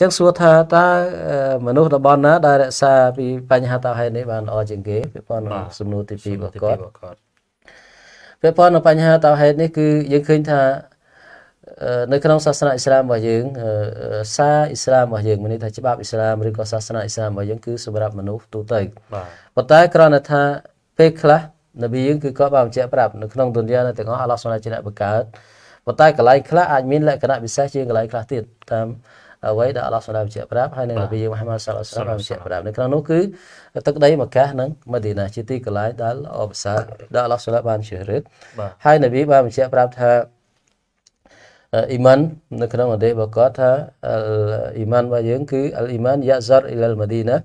ចឹងសួរថាតើមនុស្សរបស់ណាដែលរក្សាពីបញ្ហាតោហេតុនេះបានល្អជាងគេពាក់ព័ន្ធនឹងសំណួរទី2របស់គាត់ពាក់ព័ន្ធនឹងបញ្ហាតោហេតុនេះគឺយើងឃើញថានៅក្នុងសាសនាអ៊ីស្លាមរបស់យើងសារអ៊ីស្លាមរបស់យើងមានន័យថាច្បាប់អ៊ីស្លាមឬក៏សាសនាអ៊ីស្លាមរបស់យើងគឺសម្រាប់មនុស្សទូទៅបាទប៉ុន្តែគ្រាន់តែថាពេលខ្លះនប៊ីយើងគឺគាត់បានបញ្ជាក់ប្រាប់នៅក្នុងទុនយ៉ានៅទាំងអស់អាឡោះសុណាជាអ្នកបង្កើតប៉ុន្តែកន្លែងខ្លះអាចមានលក្ខណៈពិសេសជាងកន្លែងខ្លះទៀតតាម away đã Allah sallallahu alaihi wasallam hay nên Nabi Muhammad sallallahu alaihi wasallam chịu phạm nên cái nó cứ tức đấy mà cả nó Medina chỉ tí cái lại sa đã Allah sallallahu alaihi wasallam chịu rớt hay Nabi ba mình chịu iman nó cái nó để bảo iman và những cứ al iman ya zar ilal Medina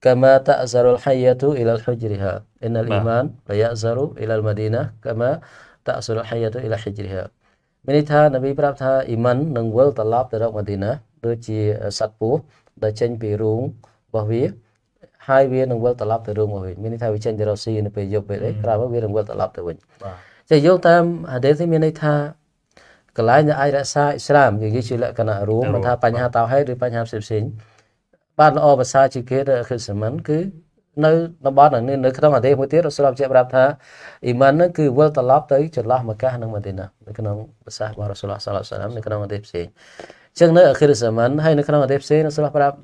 kama ta zarul hayatu ilal hujriha inal iman ya zaru ilal Medina kama ta zarul hayatu ilal hujriha មានន័យថានប៊ីប្រាប់ថាអ៊ីម៉ាននឹងវិលត្រឡប់ទៅរកម៉ាឌីណាដូចជាសត្វពស់ដែលចេញពីរូងរបស់វាហើយវានឹងវិលត្រឡប់ទៅរូងរបស់វាមានន័យថាវាចេញទៅរកស៊ីនៅពេលយប់ពេលអីក្រោយមកវានឹងវិលត្រឡប់ទៅវិញបាទចេះយោងតាមហាឌីសនេះមានន័យថាកន្លែងដែលអាចរក្សាអ៊ីស្លាមនិយាយជាលក្ខណៈរួមមិនថាបញ្ហាតោហេតុឬបញ្ហាផ្សេងៗបានល្អប្រសើរជាងគេទៅអខិសមិនគឺនៅតំបន់នៅក្នុងអាទេសមួយទៀតរស្លាប់ជាប្រាប់ថាអ៊ីម៉ាននឹងគឺវិលត្រឡប់ទៅចន្លោះមកកាសនិងម៉ាទីណានៅក្នុងប្រសាសន៍របស់រស្លាប់សាឡាសាឡាមនៅក្នុងអាទេសផ្សេងចឹងនៅអាខិរសាមញ្ញហើយនៅក្នុងអាទេសផ្សេងរស្លាប់ប្រាប់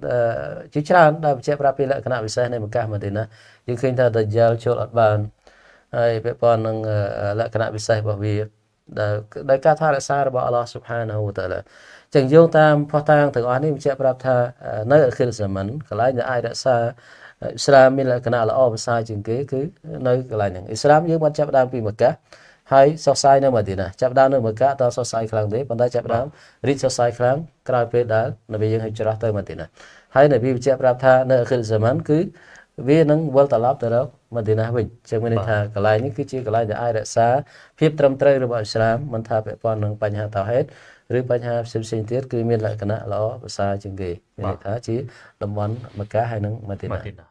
ជាច្រើនដែលបញ្ជាក់ប្រាប់ពីលក្ខណៈពិសេសនៃមកកាសម៉ាទីណាយើងឃើញថាដាយ៉ាល់ចូលអត់បានហើយពាក់ព័ន្ធនឹងលក្ខណៈពិសេសរបស់វាដែលដោយការថារក្សារបស់អល់ឡោះ سبحانه វតាឡាចឹងយោងតាមផោះតាងទាំងអស់នេះបញ្ជាក់ប្រាប់ថានៅអខិលសាមញ្ញកន្លែងដែលអាចរក្សាអ៊ីស្លាមមានលក្ខណៈល្អប្រសើរជាងគេគឺនៅកន្លែងហ្នឹងអ៊ីស្លាមយើងបានចាប់ដើមពីមកាហើយសរសៃនៅម៉ាឌីណាចាប់ដើមនៅមកាតសរសៃខ្លាំងទេប៉ុន្តែចាប់ដើមរីកសរសៃខ្លាំងក្រោយពេលដែលនប៊ីយើងហិច្រោះទៅម៉ាឌីណាហើយនប៊ីបញ្ជាក់ប្រាប់ថានៅអាខិរហ្សាម៉ានគឺ វានឹងវិលត្រឡប់ទៅរកម៉ាឌីណាវិញចឹងមានន័យថាកន្លែងនេះគឺជាកន្លែងដែលអាចរក្សាភាពត្រឹមត្រូវរបស់អ៊ីស្លាមមិនថាពាក់ព័ន្ធនឹងបញ្ហាតោហេតឬបញ្ហាផ្សេងផ្សេងទៀតគឺមានលក្ខណៈល្អប្រសើរជាងគេមានន័យថាជាតំបន់មកាហើយនឹងម៉ាឌីណា